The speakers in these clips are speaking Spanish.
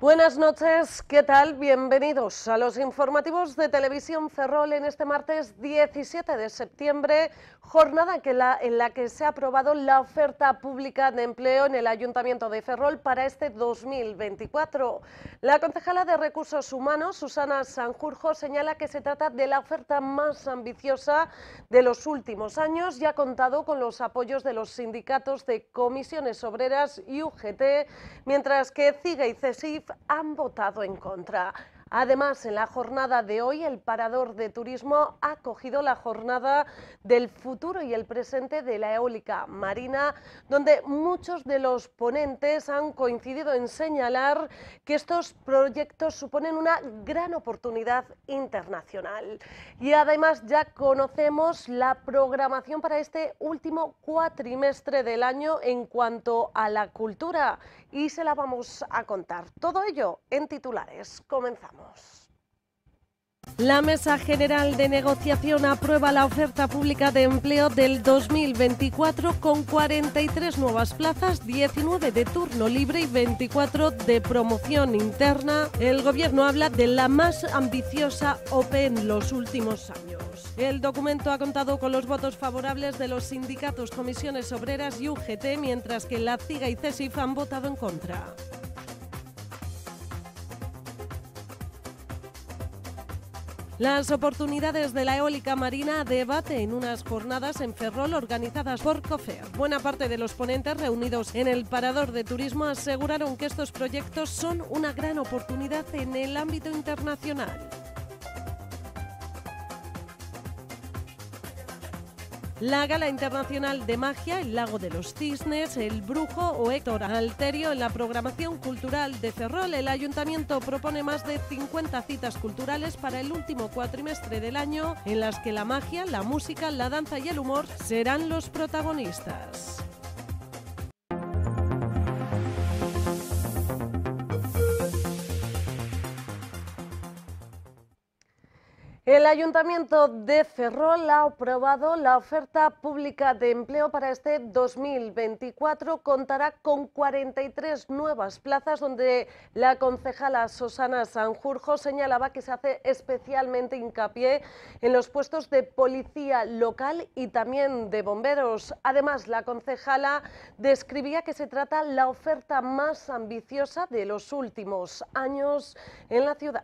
Buenas noches, ¿qué tal? Bienvenidos a los informativos de Televisión Ferrol en este martes 17 de septiembre Jornada en la que se ha aprobado la oferta pública de empleo en el Ayuntamiento de Ferrol para este 2024. La concejala de Recursos Humanos, Susana Sanjurjo, señala que se trata de la oferta más ambiciosa de los últimos años y ha contado con los apoyos de los sindicatos de comisiones obreras y UGT, mientras que CIGA y CESIF han votado en contra. Además, en la jornada de hoy, el Parador de Turismo ha cogido la jornada del futuro y el presente de la eólica marina, donde muchos de los ponentes han coincidido en señalar que estos proyectos suponen una gran oportunidad internacional. Y además ya conocemos la programación para este último cuatrimestre del año en cuanto a la cultura y se la vamos a contar. Todo ello en titulares. Comenzamos. La Mesa General de Negociación aprueba la oferta pública de empleo del 2024 con 43 nuevas plazas, 19 de turno libre y 24 de promoción interna. El Gobierno habla de la más ambiciosa OPE en los últimos años. El documento ha contado con los votos favorables de los sindicatos, comisiones obreras y UGT, mientras que la CIGA y CESIF han votado en contra. Las oportunidades de la eólica marina debate en unas jornadas en Ferrol organizadas por COFEA. Buena parte de los ponentes reunidos en el Parador de Turismo aseguraron que estos proyectos son una gran oportunidad en el ámbito internacional. La Gala Internacional de Magia, el Lago de los Cisnes, el Brujo o Héctor Alterio en la programación cultural de Ferrol. El ayuntamiento propone más de 50 citas culturales para el último cuatrimestre del año en las que la magia, la música, la danza y el humor serán los protagonistas. El Ayuntamiento de Ferrol ha aprobado la oferta pública de empleo para este 2024. Contará con 43 nuevas plazas donde la concejala Susana Sanjurjo señalaba que se hace especialmente hincapié en los puestos de policía local y también de bomberos. Además, la concejala describía que se trata la oferta más ambiciosa de los últimos años en la ciudad.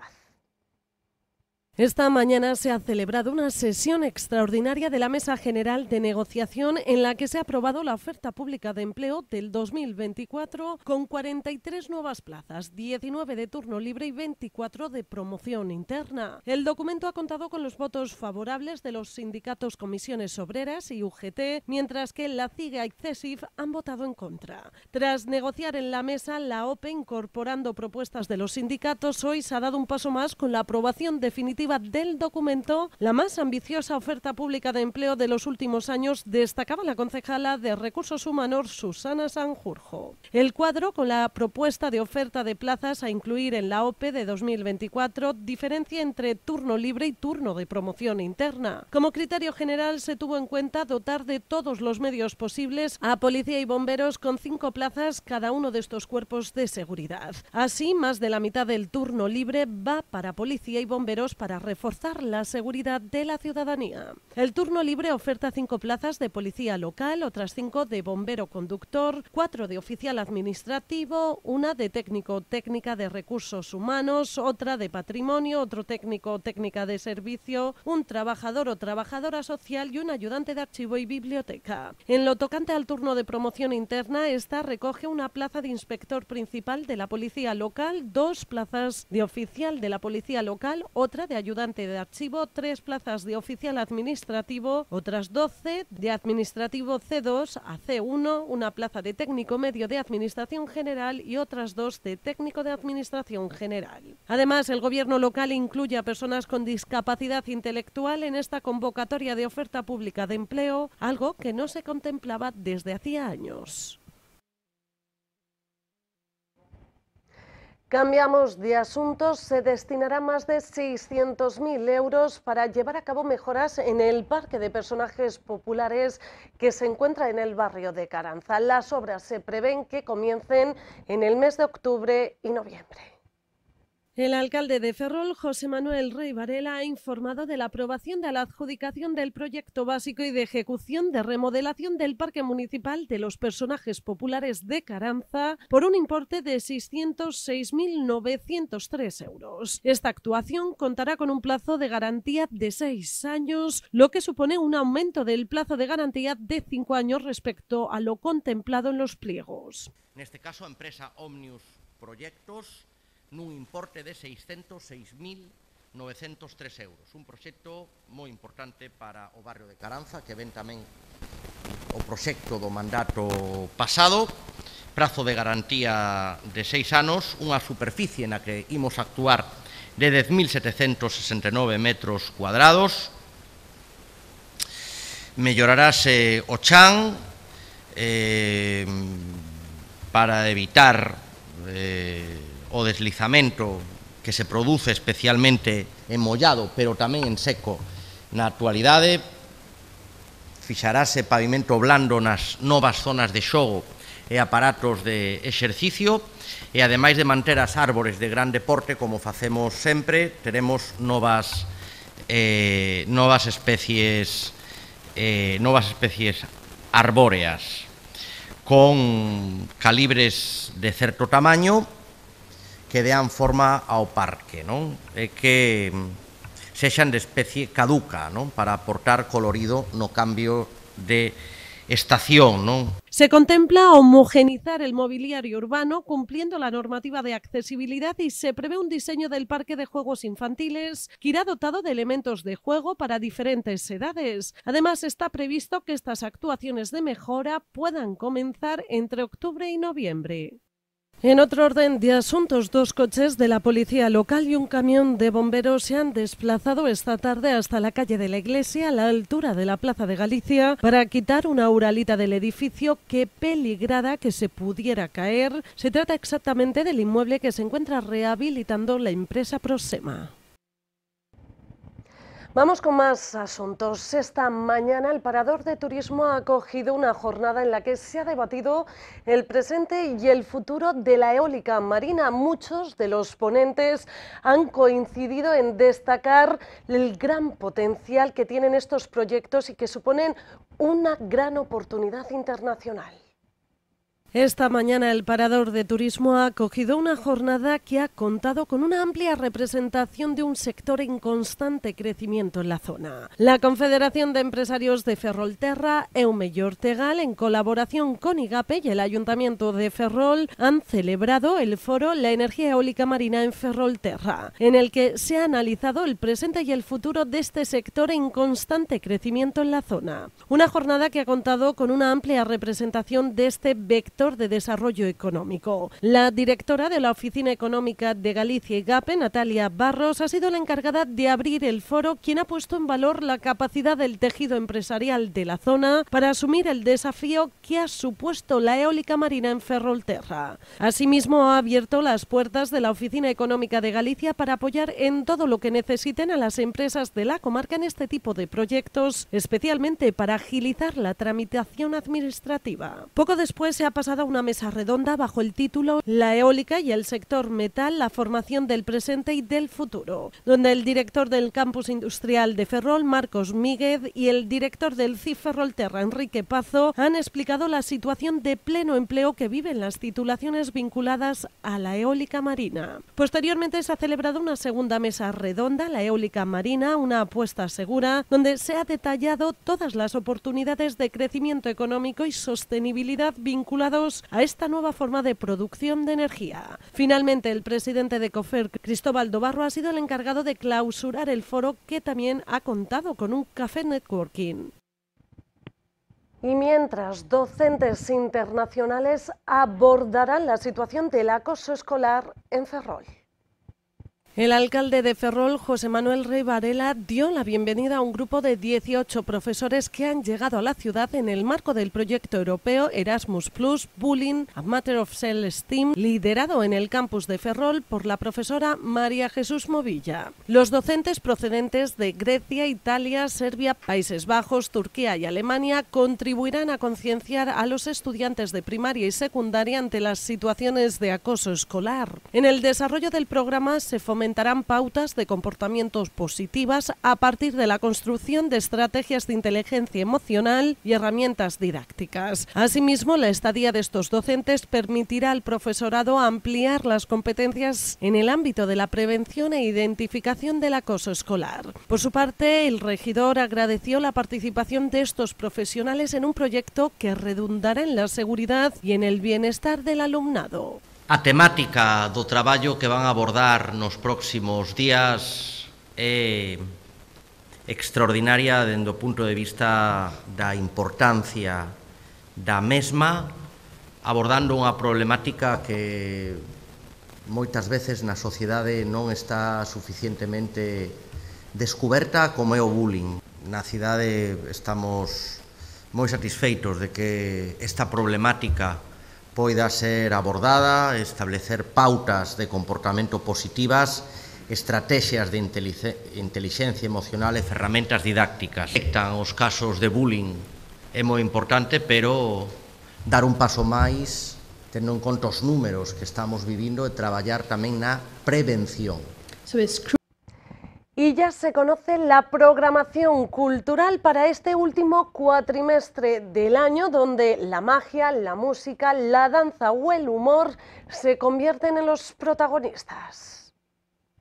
Esta mañana se ha celebrado una sesión extraordinaria de la Mesa General de Negociación en la que se ha aprobado la oferta pública de empleo del 2024 con 43 nuevas plazas, 19 de turno libre y 24 de promoción interna. El documento ha contado con los votos favorables de los sindicatos Comisiones Obreras y UGT, mientras que la CIGA y CESIF han votado en contra. Tras negociar en la mesa, la OPE, incorporando propuestas de los sindicatos, hoy se ha dado un paso más con la aprobación definitiva del documento, la más ambiciosa oferta pública de empleo de los últimos años, destacaba la concejala de Recursos Humanos Susana Sanjurjo. El cuadro, con la propuesta de oferta de plazas a incluir en la OPE de 2024, diferencia entre turno libre y turno de promoción interna. Como criterio general, se tuvo en cuenta dotar de todos los medios posibles a policía y bomberos con cinco plazas cada uno de estos cuerpos de seguridad. Así, más de la mitad del turno libre va para policía y bomberos para reforzar la seguridad de la ciudadanía. El turno libre oferta cinco plazas de policía local, otras cinco de bombero conductor, cuatro de oficial administrativo, una de técnico técnica de recursos humanos, otra de patrimonio, otro técnico técnica de servicio, un trabajador o trabajadora social y un ayudante de archivo y biblioteca. En lo tocante al turno de promoción interna, esta recoge una plaza de inspector principal de la policía local, dos plazas de oficial de la policía local, otra de ayudante de archivo, tres plazas de oficial administrativo, otras 12 de administrativo C2 a C1, una plaza de técnico medio de administración general y otras dos de técnico de administración general. Además, el gobierno local incluye a personas con discapacidad intelectual en esta convocatoria de oferta pública de empleo, algo que no se contemplaba desde hacía años. Cambiamos de asuntos. Se destinará más de 600.000 euros para llevar a cabo mejoras en el parque de personajes populares que se encuentra en el barrio de Caranza. Las obras se prevén que comiencen en el mes de octubre y noviembre. El alcalde de Ferrol, José Manuel Rey Varela, ha informado de la aprobación de la adjudicación del proyecto básico y de ejecución de remodelación del Parque Municipal de los Personajes Populares de Caranza por un importe de 606.903 euros. Esta actuación contará con un plazo de garantía de seis años, lo que supone un aumento del plazo de garantía de cinco años respecto a lo contemplado en los pliegos. En este caso, empresa Omnius Proyectos nun importe de 606.903 euros. Un proxecto moi importante para o barrio de Caranza, que ven tamén o proxecto do mandato pasado, prazo de garantía de seis anos, unha superficie na que imos actuar de 10.769 metros cuadrados, mellorarase o chan eh, para evitar eh, o deslizamento que se produce especialmente en mollado, pero tamén en seco na actualidade, fixarase pavimento blando nas novas zonas de xogo e aparatos de exercicio e ademais de manter as árbores de gran deporte como facemos sempre, teremos novas eh, novas especies eh, novas especies arbóreas con calibres de certo tamaño que dean forma ao parque, e que mm, se que de especie caduca, Para aportar colorido no cambio de estación, Se contempla homogenizar el mobiliario urbano cumpliendo la normativa de accesibilidad y se prevé un diseño del parque de juegos infantiles que irá dotado de elementos de juego para diferentes edades. Además, está previsto que estas actuaciones de mejora puedan comenzar entre octubre y noviembre. En otro orden de asuntos, dos coches de la policía local y un camión de bomberos se han desplazado esta tarde hasta la calle de la iglesia, a la altura de la Plaza de Galicia, para quitar una uralita del edificio que peligrada que se pudiera caer. Se trata exactamente del inmueble que se encuentra rehabilitando la empresa Prosema. Vamos con más asuntos. Esta mañana el Parador de Turismo ha acogido una jornada en la que se ha debatido el presente y el futuro de la eólica marina. Muchos de los ponentes han coincidido en destacar el gran potencial que tienen estos proyectos y que suponen una gran oportunidad internacional. Esta mañana el Parador de Turismo ha acogido una jornada que ha contado con una amplia representación de un sector en constante crecimiento en la zona. La Confederación de Empresarios de Ferrolterra, Eume Ortegal, en colaboración con IGAPE y el Ayuntamiento de Ferrol, han celebrado el foro La energía eólica marina en Ferrolterra, en el que se ha analizado el presente y el futuro de este sector en constante crecimiento en la zona. Una jornada que ha contado con una amplia representación de este vector de desarrollo económico. La directora de la Oficina Económica de Galicia y GAPE, Natalia Barros, ha sido la encargada de abrir el foro, quien ha puesto en valor la capacidad del tejido empresarial de la zona para asumir el desafío que ha supuesto la eólica marina en Ferrolterra. Asimismo, ha abierto las puertas de la Oficina Económica de Galicia para apoyar en todo lo que necesiten a las empresas de la comarca en este tipo de proyectos, especialmente para agilizar la tramitación administrativa. Poco después se ha pasado una mesa redonda bajo el título La eólica y el sector metal, la formación del presente y del futuro, donde el director del campus industrial de Ferrol, Marcos Míguez, y el director del CIF Ferrol Terra, Enrique Pazo, han explicado la situación de pleno empleo que viven las titulaciones vinculadas a la eólica marina. Posteriormente se ha celebrado una segunda mesa redonda, la eólica marina, una apuesta segura, donde se ha detallado todas las oportunidades de crecimiento económico y sostenibilidad vinculadas a esta nueva forma de producción de energía. Finalmente, el presidente de COFERC, Cristóbal Dobarro, ha sido el encargado de clausurar el foro que también ha contado con un café networking. Y mientras docentes internacionales abordarán la situación del acoso escolar en Ferrol. El alcalde de Ferrol, José Manuel Rey Varela, dio la bienvenida a un grupo de 18 profesores que han llegado a la ciudad en el marco del proyecto europeo Erasmus Plus Bullying a Matter of Self-Esteem, liderado en el campus de Ferrol por la profesora María Jesús Movilla. Los docentes procedentes de Grecia, Italia, Serbia, Países Bajos, Turquía y Alemania contribuirán a concienciar a los estudiantes de primaria y secundaria ante las situaciones de acoso escolar. En el desarrollo del programa se fomenta implementarán pautas de comportamientos positivas a partir de la construcción de estrategias de inteligencia emocional y herramientas didácticas. Asimismo, la estadía de estos docentes permitirá al profesorado ampliar las competencias en el ámbito de la prevención e identificación del acoso escolar. Por su parte, el regidor agradeció la participación de estos profesionales en un proyecto que redundará en la seguridad y en el bienestar del alumnado. A temática do traballo que van abordar nos próximos días é extraordinaria dende o punto de vista da importancia da mesma, abordando unha problemática que moitas veces na sociedade non está suficientemente descoberta como é o bullying. Na cidade estamos moi satisfeitos de que esta problemática poida ser abordada, establecer pautas de comportamento positivas, estrategias de inteligencia emocional e ferramentas didácticas. Detectan os casos de bullying é moi importante, pero dar un paso máis, tendo en conta os números que estamos vivindo e traballar tamén na prevención. So Y ya se conoce la programación cultural para este último cuatrimestre del año, donde la magia, la música, la danza o el humor se convierten en los protagonistas.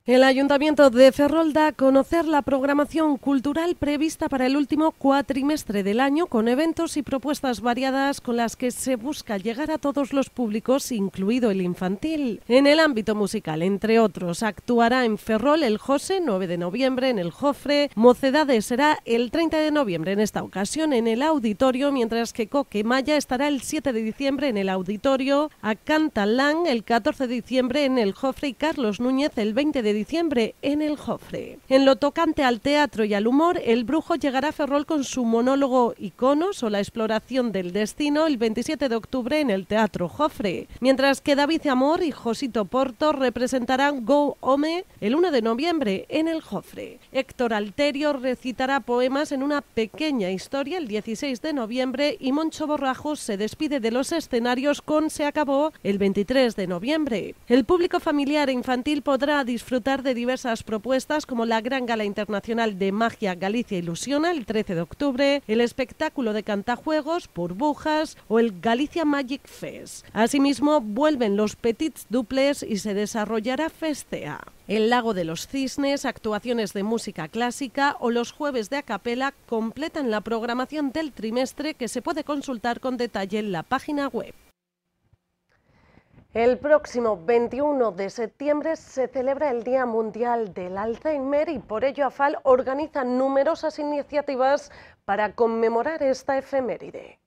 El Ayuntamiento de Ferrol da a conocer la programación cultural prevista para el último cuatrimestre del año con eventos y propuestas variadas con las que se busca llegar a todos los públicos, incluido el infantil. En el ámbito musical, entre otros, actuará en Ferrol el José 9 de noviembre en el Jofre, Mocedades será el 30 de noviembre en esta ocasión en el Auditorio, mientras que Coque Maya estará el 7 de diciembre en el Auditorio, Lang el 14 de diciembre en el Jofre y Carlos Núñez el 20 de diciembre en el Jofre. En lo tocante al teatro y al humor, el brujo llegará a Ferrol con su monólogo Iconos o la exploración del destino el 27 de octubre en el Teatro Jofre, mientras que David Amor y Josito Porto representarán Go Home el 1 de noviembre en el Jofre. Héctor Alterio recitará poemas en una pequeña historia el 16 de noviembre y Moncho borrajo se despide de los escenarios con Se acabó el 23 de noviembre. El público familiar e infantil podrá disfrutar de diversas propuestas como la Gran Gala Internacional de Magia Galicia Ilusiona el 13 de octubre, el espectáculo de cantajuegos, burbujas o el Galicia Magic Fest. Asimismo, vuelven los Petits Duples y se desarrollará Festea. El Lago de los Cisnes, actuaciones de música clásica o los jueves de acapela completan la programación del trimestre que se puede consultar con detalle en la página web. El próximo 21 de septiembre se celebra el Día Mundial del Alzheimer y por ello AFAL organiza numerosas iniciativas para conmemorar esta efeméride.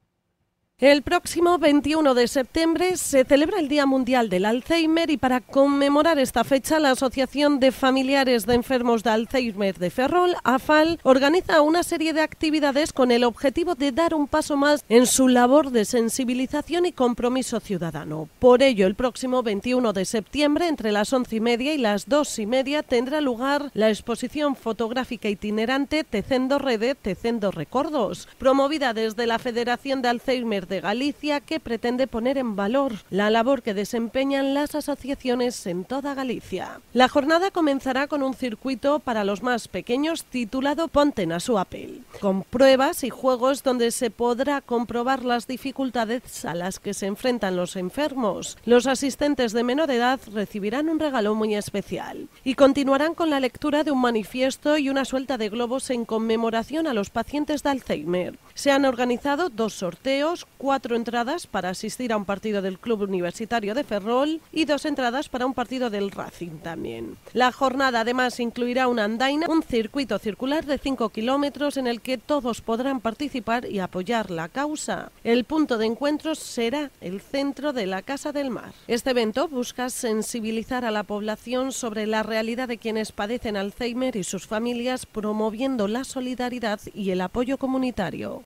El próximo 21 de septiembre se celebra el Día Mundial del Alzheimer y para conmemorar esta fecha la Asociación de Familiares de Enfermos de Alzheimer de Ferrol, AFAL, organiza una serie de actividades con el objetivo de dar un paso más en su labor de sensibilización y compromiso ciudadano. Por ello, el próximo 21 de septiembre, entre las once y media y las dos y media, tendrá lugar la exposición fotográfica itinerante Tecendo Redes, Tecendo Recordos, promovida desde la Federación de Alzheimer de Galicia que pretende poner en valor la labor que desempeñan las asociaciones en toda Galicia. La jornada comenzará con un circuito para los más pequeños titulado Ponten a su apel, con pruebas y juegos donde se podrá comprobar las dificultades a las que se enfrentan los enfermos. Los asistentes de menor edad recibirán un regalo muy especial y continuarán con la lectura de un manifiesto y una suelta de globos en conmemoración a los pacientes de Alzheimer. Se han organizado dos sorteos, cuatro entradas para asistir a un partido del Club Universitario de Ferrol y dos entradas para un partido del Racing también. La jornada además incluirá una andaina, un circuito circular de 5 kilómetros en el que todos podrán participar y apoyar la causa. El punto de encuentro será el centro de la Casa del Mar. Este evento busca sensibilizar a la población sobre la realidad de quienes padecen Alzheimer y sus familias, promoviendo la solidaridad y el apoyo comunitario.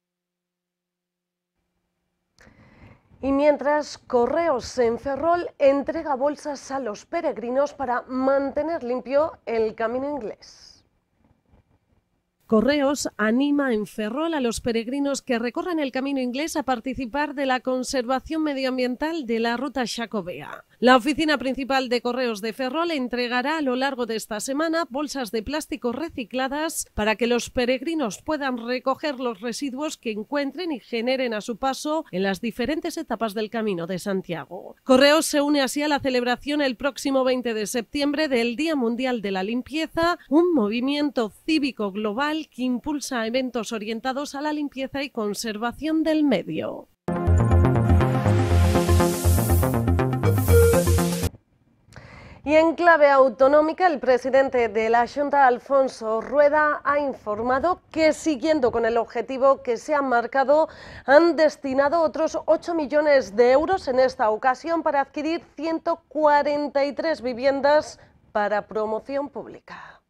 Y mientras Correos en Ferrol entrega bolsas a los peregrinos para mantener limpio el camino inglés. Correos anima en Ferrol a los peregrinos que recorran el camino inglés a participar de la conservación medioambiental de la ruta Jacobea. La oficina principal de correos de Ferrol entregará a lo largo de esta semana bolsas de plástico recicladas para que los peregrinos puedan recoger los residuos que encuentren y generen a su paso en las diferentes etapas del Camino de Santiago. Correos se une así a la celebración el próximo 20 de septiembre del Día Mundial de la Limpieza, un movimiento cívico global que impulsa eventos orientados a la limpieza y conservación del medio. Y en clave autonómica, el presidente de la Junta, Alfonso Rueda, ha informado que siguiendo con el objetivo que se ha marcado, han destinado otros 8 millones de euros en esta ocasión para adquirir 143 viviendas para promoción pública.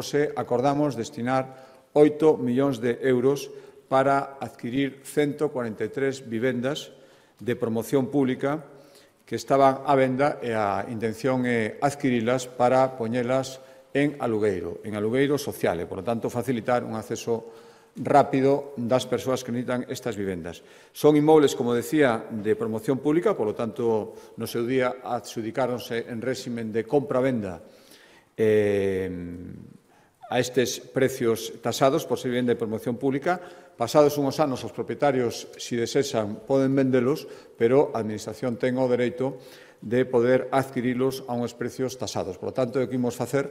se acordamos destinar 8 millones de euros para adquirir 143 viviendas de promoción pública que estaban á venda e a intención é adquirilas para poñelas en alugueiro, en alugueiro social e, por lo tanto, facilitar un acceso rápido das persoas que necesitan estas vivendas. Son inmobles, como decía, de promoción pública, por lo tanto, no seu día adxudicáronse en réximen de compra-venda eh, a estes precios tasados por ser vivenda de promoción pública, Pasados unhos anos, os propietarios, se desexan, poden vendelos, pero a Administración ten o dereito de poder adquirilos a uns precios tasados. Por lo tanto, o que imos facer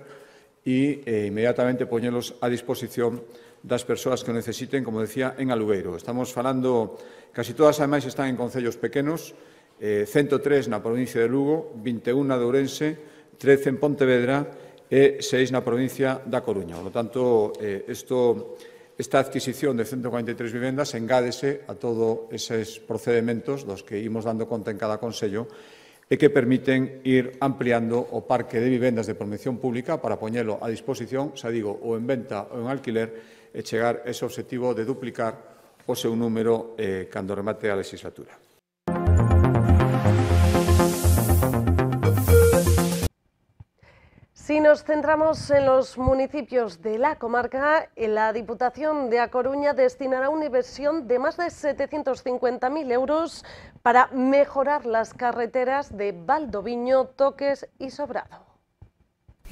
e eh, inmediatamente poñelos a disposición das persoas que o necesiten, como decía, en Alugueiro. Estamos falando, casi todas ademais están en concellos pequenos, eh, 103 na provincia de Lugo, 21 na de Ourense, 13 en Pontevedra e 6 na provincia da Coruña. Por lo tanto, eh, isto Esta adquisición de 143 vivendas engádese a todos eses procedementos dos que imos dando conta en cada Consello e que permiten ir ampliando o parque de vivendas de promoción pública para poñelo a disposición, xa digo, ou en venta ou en alquiler e chegar a ese obxectivo de duplicar o seu número eh, cando remate a legislatura. Si nos centramos en los municipios de la comarca, la Diputación de A Coruña destinará una inversión de más de 750.000 euros para mejorar las carreteras de Valdoviño, Toques y Sobrado.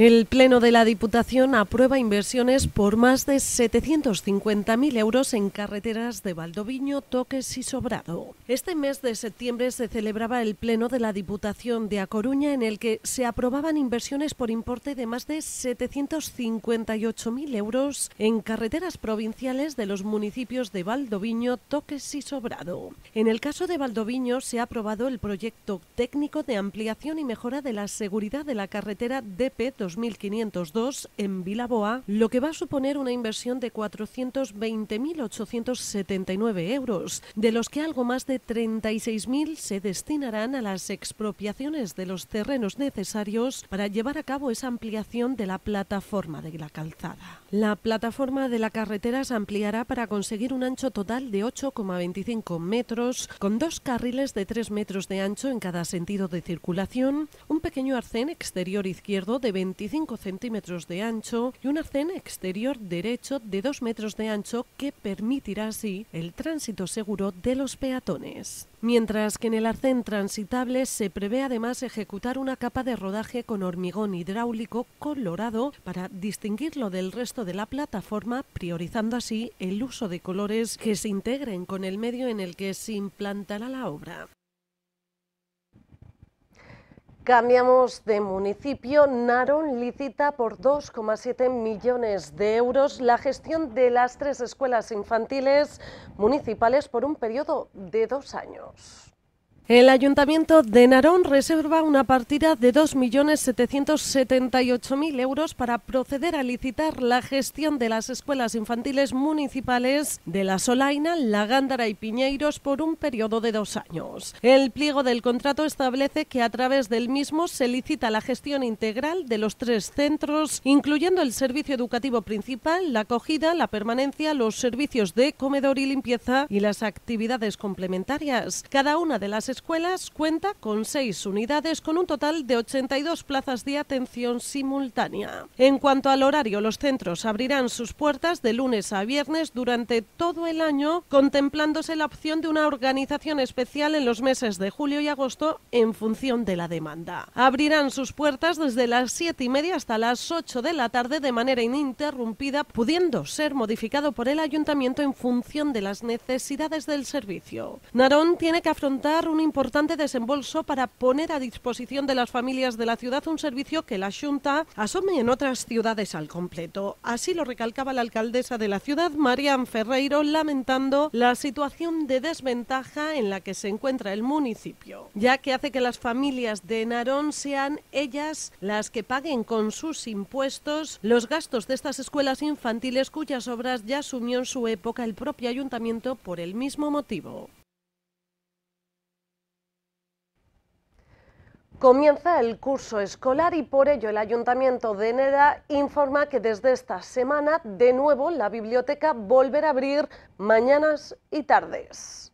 El Pleno de la Diputación aprueba inversiones por más de 750.000 euros en carreteras de Valdoviño, Toques y Sobrado. Este mes de septiembre se celebraba el Pleno de la Diputación de A Coruña en el que se aprobaban inversiones por importe de más de 758.000 euros en carreteras provinciales de los municipios de Valdoviño, Toques y Sobrado. En el caso de Valdoviño se ha aprobado el proyecto técnico de ampliación y mejora de la seguridad de la carretera DP 2 2.502 en Vilaboa, lo que va a suponer una inversión de 420.879 euros, de los que algo más de 36.000 se destinarán a las expropiaciones de los terrenos necesarios para llevar a cabo esa ampliación de la plataforma de la calzada. La plataforma de la carretera se ampliará para conseguir un ancho total de 8,25 metros, con dos carriles de 3 metros de ancho en cada sentido de circulación, un pequeño arcén exterior izquierdo de 20 25 centímetros de ancho y un arcén exterior derecho de 2 metros de ancho que permitirá así el tránsito seguro de los peatones. Mientras que en el arcén transitable se prevé además ejecutar una capa de rodaje con hormigón hidráulico colorado para distinguirlo del resto de la plataforma, priorizando así el uso de colores que se integren con el medio en el que se implantará la obra. Cambiamos de municipio. Narón licita por 2,7 millones de euros la gestión de las tres escuelas infantiles municipales por un periodo de dos años. El Ayuntamiento de Narón reserva una partida de 2.778.000 euros para proceder a licitar la gestión de las escuelas infantiles municipales de La Solaina, La Gándara y Piñeiros por un periodo de dos años. El pliego del contrato establece que a través del mismo se licita la gestión integral de los tres centros, incluyendo el servicio educativo principal, la acogida, la permanencia, los servicios de comedor y limpieza y las actividades complementarias. Cada una de las escuelas cuenta con seis unidades con un total de 82 plazas de atención simultánea. En cuanto al horario, los centros abrirán sus puertas de lunes a viernes durante todo el año, contemplándose la opción de una organización especial en los meses de julio y agosto en función de la demanda. Abrirán sus puertas desde las siete y media hasta las 8 de la tarde de manera ininterrumpida, pudiendo ser modificado por el ayuntamiento en función de las necesidades del servicio. Narón tiene que afrontar un importante desembolso para poner a disposición de las familias de la ciudad un servicio que la Junta asume en otras ciudades al completo. Así lo recalcaba la alcaldesa de la ciudad, Marian Ferreiro, lamentando la situación de desventaja en la que se encuentra el municipio, ya que hace que las familias de Narón sean ellas las que paguen con sus impuestos los gastos de estas escuelas infantiles cuyas obras ya asumió en su época el propio ayuntamiento por el mismo motivo. Comienza el curso escolar y por ello el Ayuntamiento de Neda informa que desde esta semana de nuevo la biblioteca volverá a abrir mañanas y tardes.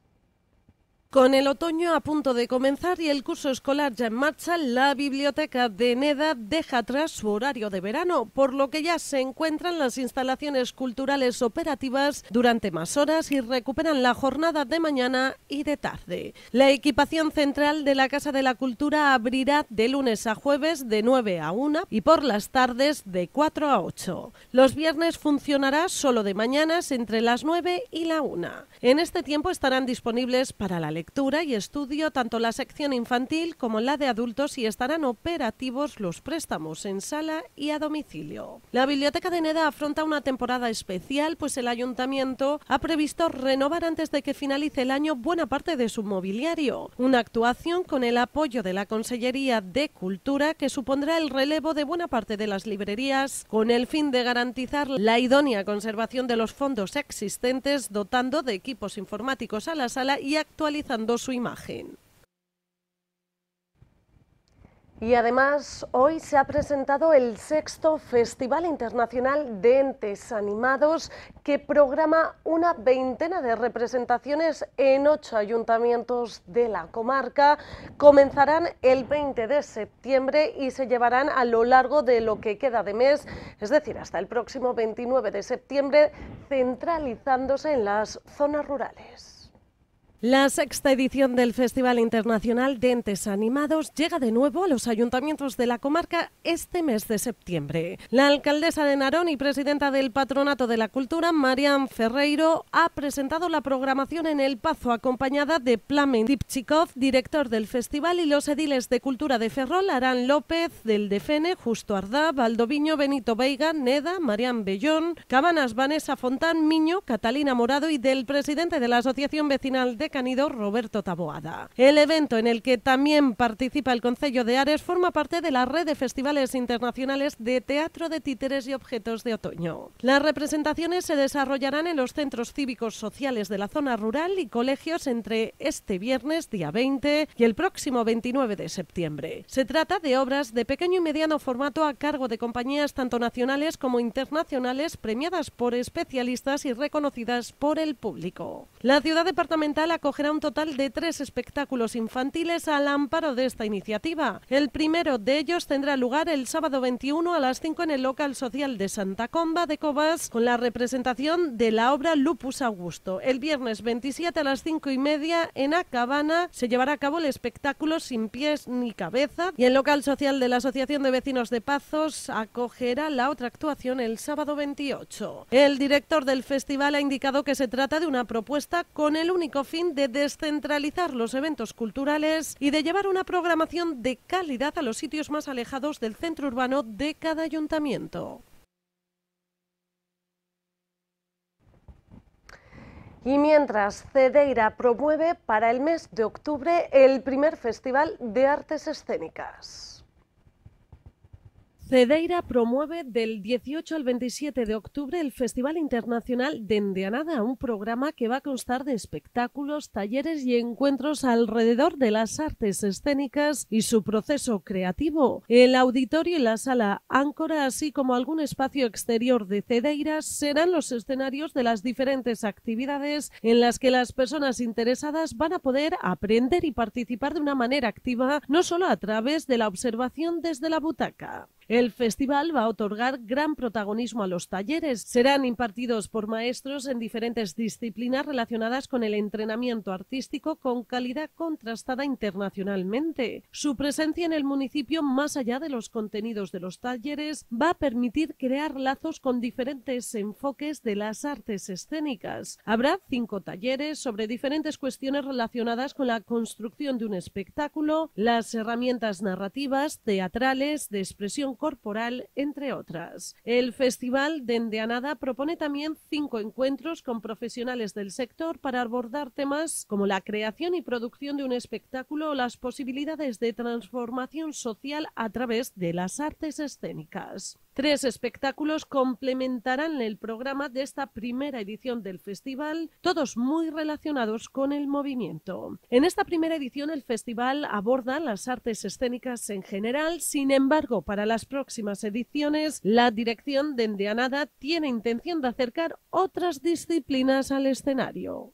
Con el otoño a punto de comenzar y el curso escolar ya en marcha, la biblioteca de Neda deja atrás su horario de verano, por lo que ya se encuentran las instalaciones culturales operativas durante más horas y recuperan la jornada de mañana y de tarde. La equipación central de la Casa de la Cultura abrirá de lunes a jueves de 9 a 1 y por las tardes de 4 a 8. Los viernes funcionará solo de mañanas entre las 9 y la 1. En este tiempo estarán disponibles para la lectura y estudio tanto la sección infantil como la de adultos y estarán operativos los préstamos en sala y a domicilio. La Biblioteca de Neda afronta una temporada especial, pues el ayuntamiento ha previsto renovar antes de que finalice el año buena parte de su mobiliario. Una actuación con el apoyo de la Consellería de Cultura que supondrá el relevo de buena parte de las librerías con el fin de garantizar la idónea conservación de los fondos existentes, dotando de equipos informáticos a la sala y actualizando su imagen. Y además, hoy se ha presentado el sexto Festival Internacional de Entes Animados que programa una veintena de representaciones en ocho ayuntamientos de la comarca. Comenzarán el 20 de septiembre y se llevarán a lo largo de lo que queda de mes, es decir, hasta el próximo 29 de septiembre, centralizándose en las zonas rurales. La sexta edición del Festival Internacional Dentes Animados llega de nuevo a los ayuntamientos de la comarca este mes de septiembre. La alcaldesa de Narón y presidenta del Patronato de la Cultura, Marian Ferreiro, ha presentado la programación en El Pazo acompañada de Plamen Dipchikov, director del festival, y los ediles de Cultura de Ferrol, Arán López, del Defene, Justo Ardá, Valdoviño, Benito Veiga, Neda, Marian Bellón, Cabanas, Vanessa Fontán, Miño, Catalina Morado y del presidente de la Asociación Vecinal de Canido, Roberto Taboada. El evento en el que también participa el Concello de Ares forma parte de la red de festivales internacionales de teatro de títeres y objetos de otoño. Las representaciones se desarrollarán en los centros cívicos sociales de la zona rural y colegios entre este viernes, día 20, y el próximo 29 de septiembre. Se trata de obras de pequeño y mediano formato a cargo de compañías tanto nacionales como internacionales premiadas por especialistas y reconocidas por el público. La ciudad departamental ha acogerá un total de tres espectáculos infantiles al amparo de esta iniciativa. El primero de ellos tendrá lugar el sábado 21 a las 5 en el local social de Santa Comba de Cobas con la representación de la obra Lupus Augusto. El viernes 27 a las 5 y media en Acabana se llevará a cabo el espectáculo Sin pies ni cabeza y el local social de la Asociación de Vecinos de Pazos acogerá la otra actuación el sábado 28. El director del festival ha indicado que se trata de una propuesta con el único fin de descentralizar los eventos culturales y de llevar una programación de calidad a los sitios más alejados del centro urbano de cada ayuntamiento. Y mientras Cedeira promueve para el mes de octubre el primer Festival de Artes Escénicas. Cedeira promueve del 18 al 27 de octubre el Festival Internacional de Endeanada, un programa que va a constar de espectáculos, talleres y encuentros alrededor de las artes escénicas y su proceso creativo. El auditorio y la sala Áncora, así como algún espacio exterior de Cedeira, serán los escenarios de las diferentes actividades en las que las personas interesadas van a poder aprender y participar de una manera activa, no solo a través de la observación desde la butaca. El festival va a otorgar gran protagonismo a los talleres. Serán impartidos por maestros en diferentes disciplinas relacionadas con el entrenamiento artístico con calidad contrastada internacionalmente. Su presencia en el municipio, más allá de los contenidos de los talleres, va a permitir crear lazos con diferentes enfoques de las artes escénicas. Habrá cinco talleres sobre diferentes cuestiones relacionadas con la construcción de un espectáculo, las herramientas narrativas, teatrales, de expresión corporal, entre otras. El Festival de Endeanada propone también cinco encuentros con profesionales del sector para abordar temas como la creación y producción de un espectáculo o las posibilidades de transformación social a través de las artes escénicas. Tres espectáculos complementarán el programa de esta primera edición del festival, todos muy relacionados con el movimiento. En esta primera edición el festival aborda las artes escénicas en general, sin embargo, para las próximas ediciones la dirección de Endeanada tiene intención de acercar otras disciplinas al escenario.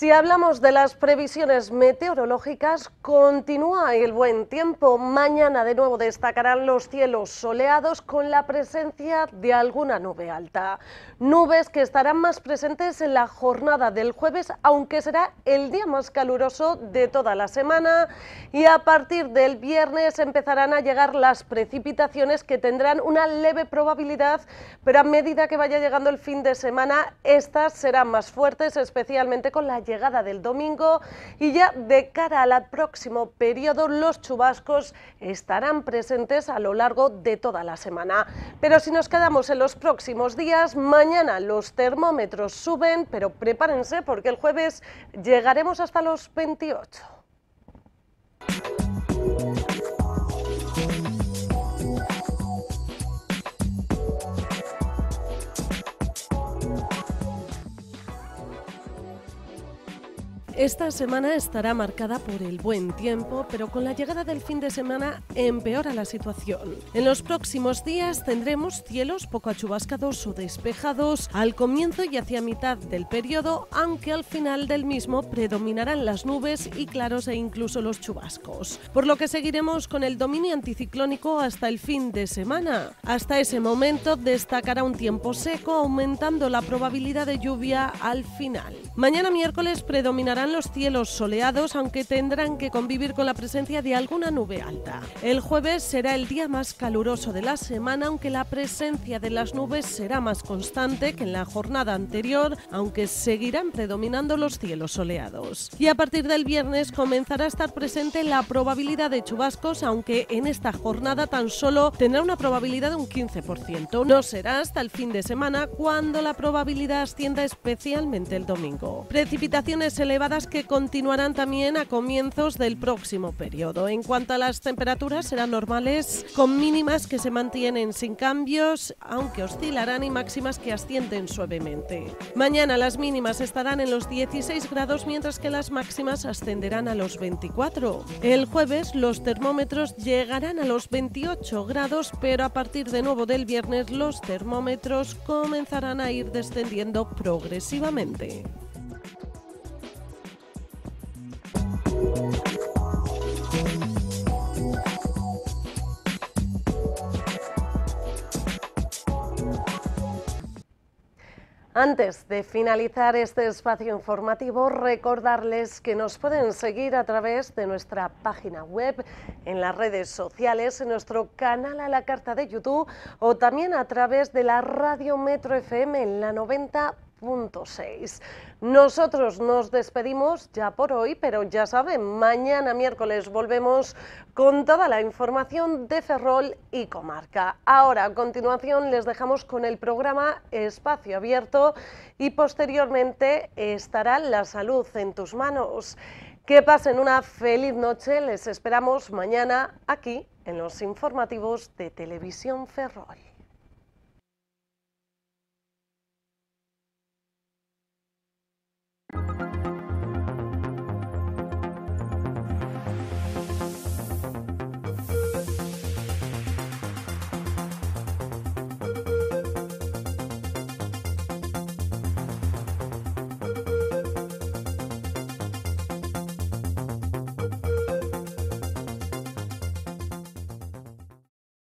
Si hablamos de las previsiones meteorológicas, continúa el buen tiempo. Mañana de nuevo destacarán los cielos soleados con la presencia de alguna nube alta. Nubes que estarán más presentes en la jornada del jueves, aunque será el día más caluroso de toda la semana. Y a partir del viernes empezarán a llegar las precipitaciones que tendrán una leve probabilidad, pero a medida que vaya llegando el fin de semana, estas serán más fuertes, especialmente con la llegada del domingo y ya de cara al próximo periodo los chubascos estarán presentes a lo largo de toda la semana. Pero si nos quedamos en los próximos días, mañana los termómetros suben, pero prepárense porque el jueves llegaremos hasta los 28. Esta semana estará marcada por el buen tiempo, pero con la llegada del fin de semana empeora la situación. En los próximos días tendremos cielos poco achubascados o despejados al comienzo y hacia mitad del periodo, aunque al final del mismo predominarán las nubes y claros e incluso los chubascos. Por lo que seguiremos con el dominio anticiclónico hasta el fin de semana. Hasta ese momento destacará un tiempo seco, aumentando la probabilidad de lluvia al final. Mañana miércoles predominarán los cielos soleados, aunque tendrán que convivir con la presencia de alguna nube alta. El jueves será el día más caluroso de la semana, aunque la presencia de las nubes será más constante que en la jornada anterior, aunque seguirán predominando los cielos soleados. Y a partir del viernes comenzará a estar presente la probabilidad de chubascos, aunque en esta jornada tan solo tendrá una probabilidad de un 15%. No será hasta el fin de semana cuando la probabilidad ascienda especialmente el domingo. Precipitaciones elevadas que continuarán también a comienzos del próximo periodo. En cuanto a las temperaturas, serán normales, con mínimas que se mantienen sin cambios, aunque oscilarán y máximas que ascienden suavemente. Mañana las mínimas estarán en los 16 grados, mientras que las máximas ascenderán a los 24. El jueves los termómetros llegarán a los 28 grados, pero a partir de nuevo del viernes los termómetros comenzarán a ir descendiendo progresivamente. Antes de finalizar este espacio informativo, recordarles que nos pueden seguir a través de nuestra página web, en las redes sociales, en nuestro canal a la carta de YouTube o también a través de la Radio Metro FM en la 90. 6. Nosotros nos despedimos ya por hoy, pero ya saben, mañana miércoles volvemos con toda la información de Ferrol y comarca. Ahora, a continuación, les dejamos con el programa Espacio Abierto y posteriormente estará La Salud en tus manos. Que pasen una feliz noche, les esperamos mañana aquí en los informativos de Televisión Ferrol. Thank you.